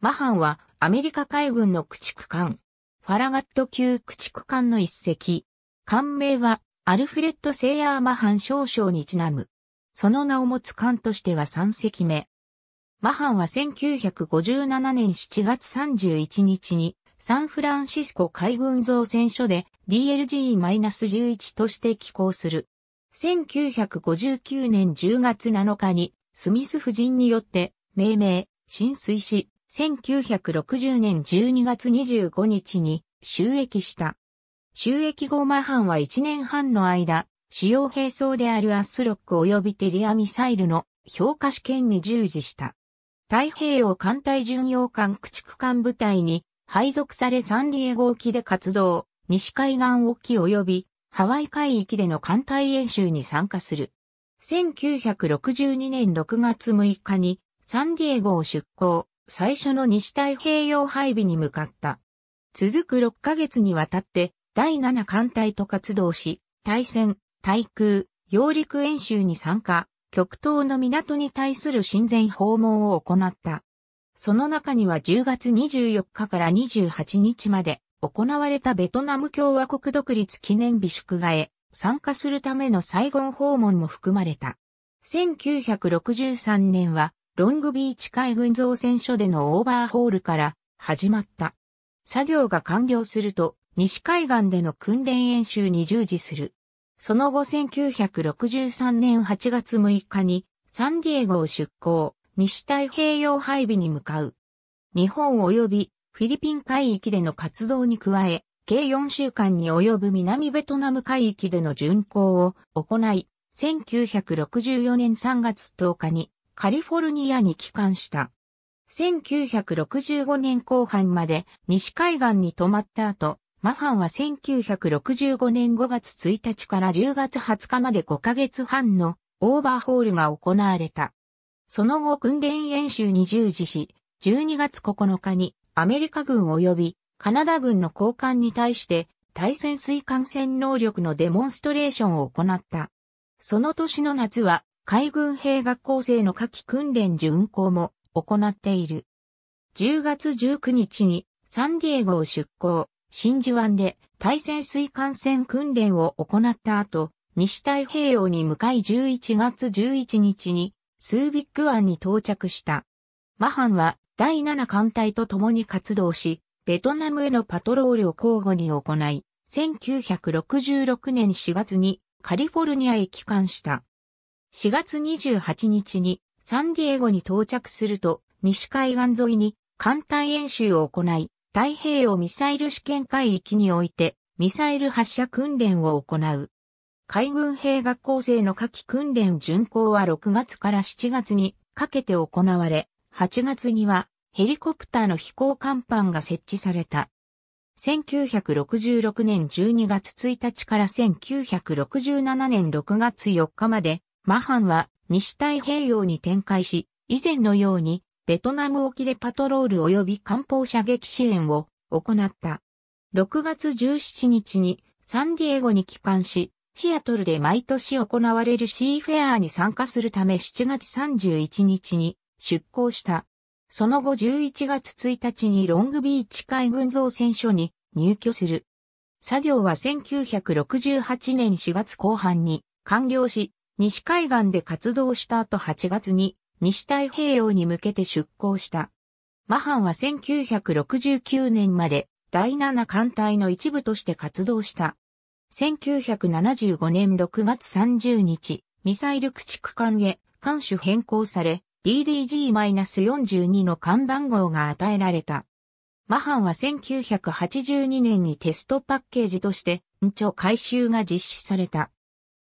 マハンはアメリカ海軍の駆逐艦、ファラガット級駆逐艦の一隻。艦名はアルフレッド・セイヤー・マハン少将にちなむ。その名を持つ艦としては3隻目。マハンは1957年7月31日にサンフランシスコ海軍造船所で DLG-11 として寄港する。1959年10月7日にスミス夫人によって命名、浸水し、1960年12月25日に収益した。収益後マハンは1年半の間、主要兵装であるアスロック及びテリアミサイルの評価試験に従事した。太平洋艦隊巡洋艦駆逐艦部隊に配属されサンディエゴ沖で活動、西海岸沖及びハワイ海域での艦隊演習に参加する。1962年6月6日にサンディエゴを出港、最初の西太平洋配備に向かった。続く6ヶ月にわたって第7艦隊と活動し、対戦、対空、揚陸演習に参加、極東の港に対する親善訪問を行った。その中には10月24日から28日まで行われたベトナム共和国独立記念日祝賀へ参加するための最後訪問も含まれた。1963年はロングビーチ海軍造船所でのオーバーホールから始まった。作業が完了すると、西海岸での訓練演習に従事する。その後1963年8月6日にサンディエゴを出港、西太平洋配備に向かう。日本及びフィリピン海域での活動に加え、計4週間に及ぶ南ベトナム海域での巡航を行い、1964年3月10日にカリフォルニアに帰還した。1965年後半まで西海岸に泊まった後、マハンは1965年5月1日から10月20日まで5ヶ月半のオーバーホールが行われた。その後訓練演習に従事し、12月9日にアメリカ軍及びカナダ軍の交換に対して対潜水艦船能力のデモンストレーションを行った。その年の夏は海軍兵学校生の夏季訓練巡行も行っている。10月19日にサンディエゴを出港、真珠湾で対潜水艦船訓練を行った後、西太平洋に向かい11月11日にスービック湾に到着した。マハンは第7艦隊と共に活動し、ベトナムへのパトロールを交互に行い、1966年4月にカリフォルニアへ帰還した。4月28日にサンディエゴに到着すると、西海岸沿いに艦隊演習を行い、太平洋ミサイル試験海域において、ミサイル発射訓練を行う。海軍兵学校生の夏季訓練巡行は6月から7月にかけて行われ、8月にはヘリコプターの飛行甲板が設置された。1966年12月1日から1967年6月4日までマハンは西太平洋に展開し、以前のようにベトナム沖でパトロール及び艦砲射撃支援を行った。6月17日にサンディエゴに帰還し、シアトルで毎年行われるシーフェアに参加するため7月31日に出港した。その後11月1日にロングビーチ海軍造船所に入居する。作業は1968年4月後半に完了し、西海岸で活動した後8月に西太平洋に向けて出港した。マハンは1969年まで第7艦隊の一部として活動した。1975年6月30日、ミサイル駆逐艦へ艦種変更され、DDG-42 の看板号が与えられた。マハンは1982年にテストパッケージとして、延長回収が実施された。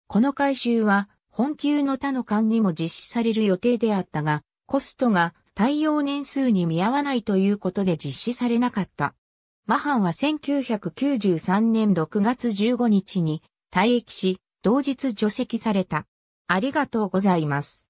この回収は、本級の他の管理も実施される予定であったが、コストが対応年数に見合わないということで実施されなかった。マハンは1993年6月15日に退役し、同日除籍された。ありがとうございます。